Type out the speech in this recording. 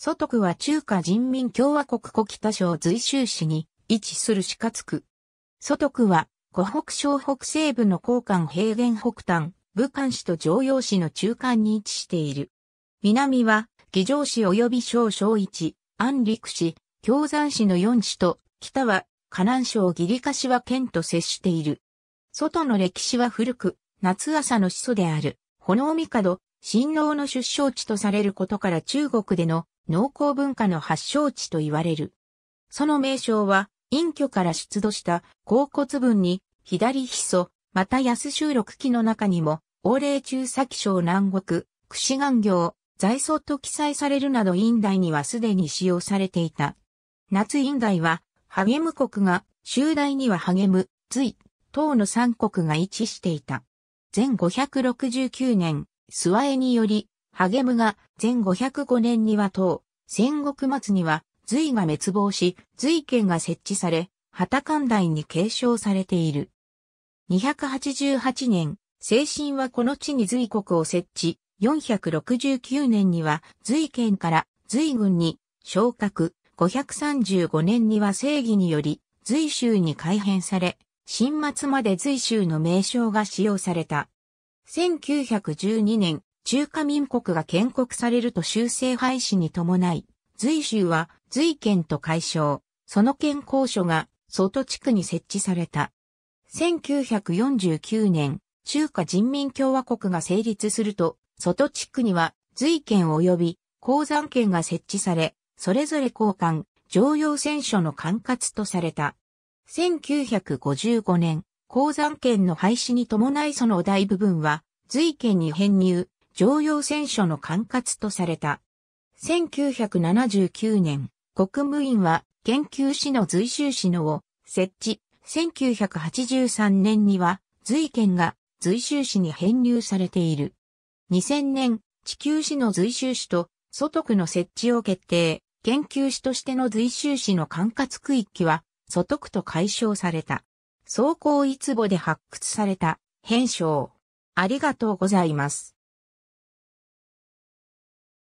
祖徳は中華人民共和国古北省随州市に位置する四つ区。祖徳は湖北省北西部の高官平原北端、武漢市と常陽市の中間に位置している。南は、儀城市及び小小一、安陸市、京山市の四市と、北は、河南省義理柏県と接している。外の歴史は古く、夏朝の始祖である、炎帝、新王の出生地とされることから中国での農耕文化の発祥地と言われる。その名称は、隠居から出土した甲骨文に、左ヒソ、また安収録記の中にも、王霊中先省南国、串願行、在祖と記載されるなど院代にはすでに使用されていた。夏院代は、励む国が、集大には励む、隋、唐の三国が位置していた。全569年、諏訪絵により、励むが、前505年には唐、戦国末には、隋が滅亡し、隋権が設置され、旗艦台に継承されている。288年、精神はこの地に隋国を設置、469年には隋権から隋軍に昇格、535年には正義により隋州に改変され、新末まで隋州の名称が使用された。1912年、中華民国が建国されると修正廃止に伴い、随州は随県と解消、その県公所が外地区に設置された。1949年、中華人民共和国が成立すると、外地区には随県及び鉱山県が設置され、それぞれ交換、常用選所の管轄とされた。1955年、鉱山圏の廃止に伴いその大部分は、随県に編入、常用戦書の管轄とされた。1979年、国務院は研究士の随州士のを設置。1983年には、随県が随州市に編入されている。2000年、地球市の随州市と、祖徳の設置を決定。研究士としての随州市の管轄区域は、祖徳と解消された。総行いつぼで発掘された、変章。ありがとうございます。